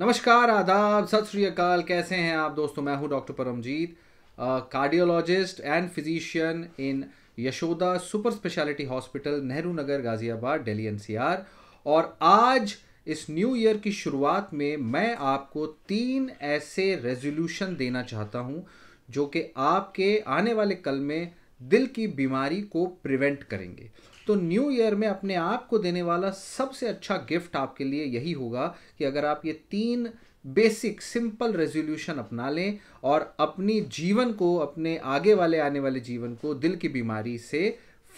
नमस्कार आदाब सत श्रीकाल कैसे हैं आप दोस्तों मैं हूं doctor Paramjeet cardiologist and physician in Yashoda super speciality hospital Nehru Nagar Ghaziabad Delhi NCR और आज इस न्यू ईयर की शुरुआत में मैं आपको तीन ऐसे रेजोल्यूशन देना चाहता हूं जो कि आपके आने वाले कल में दिल की बीमारी को प्रिवेंट करेंगे तो न्यू ईयर में अपने आप को देने वाला सबसे अच्छा गिफ्ट आपके लिए यही होगा कि अगर आप ये तीन बेसिक सिंपल रेजोल्यूशन अपना लें और अपनी जीवन को अपने आगे वाले आने वाले जीवन को दिल की बीमारी से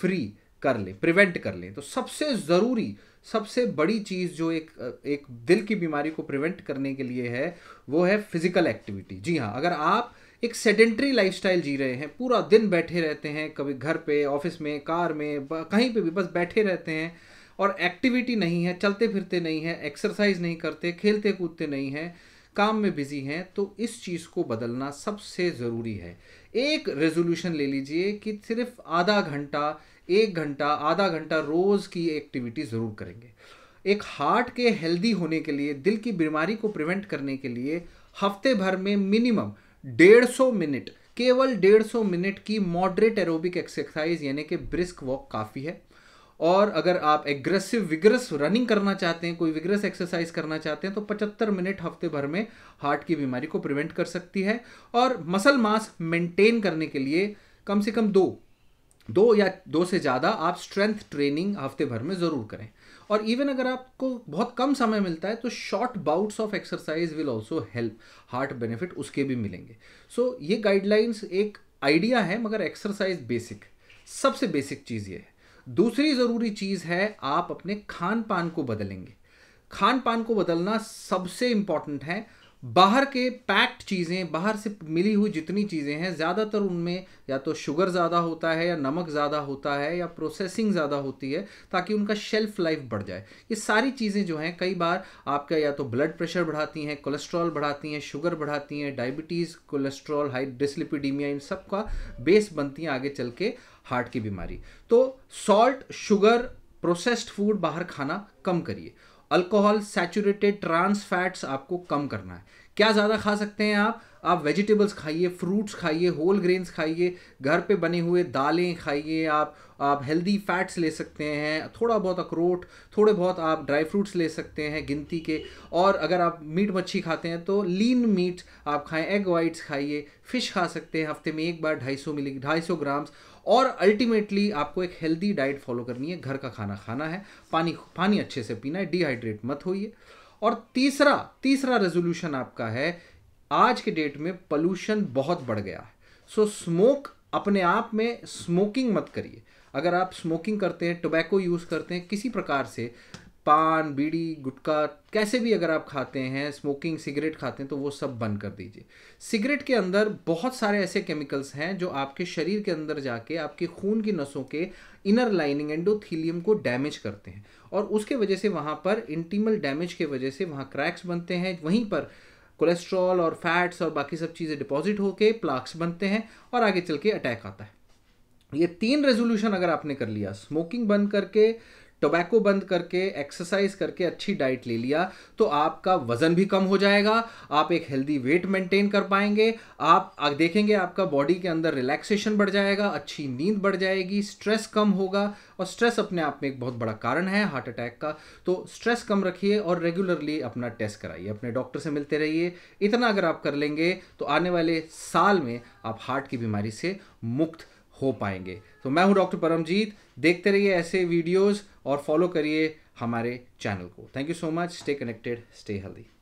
फ्री कर लें प्रिवेंट कर लें तो सबसे ज़रूरी सबसे बड़ी चीज़ जो एक एक दिल की बीमारी को प्रिवेंट करने के लिए है वो है फिज़िकल एक्टिविटी जी हाँ अगर आप एक सेडेंट्री लाइफस्टाइल जी रहे हैं पूरा दिन बैठे रहते हैं कभी घर पे ऑफिस में कार में कहीं पे भी बस बैठे रहते हैं और एक्टिविटी नहीं है चलते फिरते नहीं है एक्सरसाइज नहीं करते खेलते कूदते नहीं हैं काम में बिजी हैं तो इस चीज़ को बदलना सबसे ज़रूरी है एक रेजोल्यूशन ले लीजिए कि सिर्फ आधा घंटा एक घंटा आधा घंटा रोज़ की एक्टिविटी ज़रूर करेंगे एक हार्ट के हेल्दी होने के लिए दिल की बीमारी को प्रिवेंट करने के लिए हफ्ते भर में मिनिमम डेढ़ सौ मिनट केवल डेढ़ सौ मिनट की मॉडरेट एरोबिक एक्सरसाइज यानी कि ब्रिस्क वॉक काफ़ी है और अगर आप एग्रेसिव विग्रस रनिंग करना चाहते हैं कोई विग्रस एक्सरसाइज करना चाहते हैं तो 75 मिनट हफ्ते भर में हार्ट की बीमारी को प्रिवेंट कर सकती है और मसल मास मेंटेन करने के लिए कम से कम दो दो या दो से ज़्यादा आप स्ट्रेंथ ट्रेनिंग हफ्ते भर में ज़रूर करें और इवन अगर आपको बहुत कम समय मिलता है तो short bouts of exercise will also help heart benefit उसके भी मिलेंगे सो so, ये गाइडलाइंस एक आइडिया है मगर एक्सरसाइज बेसिक सबसे बेसिक चीज़ ये है दूसरी ज़रूरी चीज़ है आप अपने खान पान को बदलेंगे खान पान को बदलना सबसे इम्पॉर्टेंट है बाहर के पैक्ड चीज़ें बाहर से मिली हुई जितनी चीज़ें हैं ज़्यादातर उनमें या तो शुगर ज़्यादा होता है या नमक ज़्यादा होता है या प्रोसेसिंग ज़्यादा होती है ताकि उनका शेल्फ लाइफ बढ़ जाए ये सारी चीज़ें जो हैं कई बार आपका या तो ब्लड प्रेशर बढ़ाती हैं कोलेस्ट्रॉल बढ़ाती हैं शुगर बढ़ाती हैं डायबिटीज़ कोलेस्ट्रॉल हाई डिसलिपिडीमिया इन सब का बेस बनती हैं आगे चल के हार्ट की बीमारी तो सॉल्ट शुगर प्रोसेस्ड फूड बाहर खाना कम करिए अल्कोहल सैचुरेटेड ट्रांस फैट्स आपको कम करना है क्या ज़्यादा खा सकते हैं आप आप वेजिटेबल्स खाइए फ्रूट्स खाइए होल ग्रेन्स खाइए घर पे बने हुए दालें खाइए आप आप हेल्दी फैट्स ले सकते हैं थोड़ा बहुत अखरोट थोड़े बहुत आप ड्राई फ्रूट्स ले सकते हैं गिनती के और अगर आप मीट मच्छी खाते हैं तो लीन मीट आप खाएं एग वाइट्स खाइए फ़िश खा सकते हैं हफ्ते में एक बार ढाई सौ मिली सौ ग्राम्स और अल्टीमेटली आपको एक हेल्दी डाइट फॉलो करनी है घर का खाना खाना है पानी पानी अच्छे से पीना है डिहाइड्रेट मत होइए और तीसरा तीसरा रेजोल्यूशन आपका है आज के डेट में पोल्यूशन बहुत बढ़ गया है सो स्मोक अपने आप में स्मोकिंग मत करिए अगर आप स्मोकिंग करते हैं टोबैको यूज़ करते हैं किसी प्रकार से पान बीड़ी गुटखा कैसे भी अगर आप खाते हैं स्मोकिंग सिगरेट खाते हैं तो वो सब बंद कर दीजिए सिगरेट के अंदर बहुत सारे ऐसे केमिकल्स हैं जो आपके शरीर के अंदर जाके आपके खून की नसों के इनर लाइनिंग एंडोथीलियम को डैमेज करते हैं और उसके वजह से वहाँ पर इंटीमल डैमेज के वजह से वहाँ क्रैक्स बनते हैं वहीं पर कोलेस्ट्रॉल और फैट्स और बाकी सब चीज़ें डिपॉजिट होके प्लाक्स बनते हैं और आगे चल के अटैक आता है ये तीन रेजोल्यूशन अगर आपने कर लिया स्मोकिंग बंद करके टोबैको बंद करके एक्सरसाइज करके अच्छी डाइट ले लिया तो आपका वजन भी कम हो जाएगा आप एक हेल्दी वेट मेंटेन कर पाएंगे आप देखेंगे आपका बॉडी के अंदर रिलैक्सेशन बढ़ जाएगा अच्छी नींद बढ़ जाएगी स्ट्रेस कम होगा और स्ट्रेस अपने आप में एक बहुत बड़ा कारण है हार्ट अटैक का तो स्ट्रेस कम रखिए और रेगुलरली अपना टेस्ट कराइए अपने डॉक्टर से मिलते रहिए इतना अगर आप कर लेंगे तो आने वाले साल में आप हार्ट की बीमारी से मुक्त हो पाएंगे तो मैं हूं डॉक्टर परमजीत देखते रहिए ऐसे वीडियोस और फॉलो करिए हमारे चैनल को thank you so much stay connected stay healthy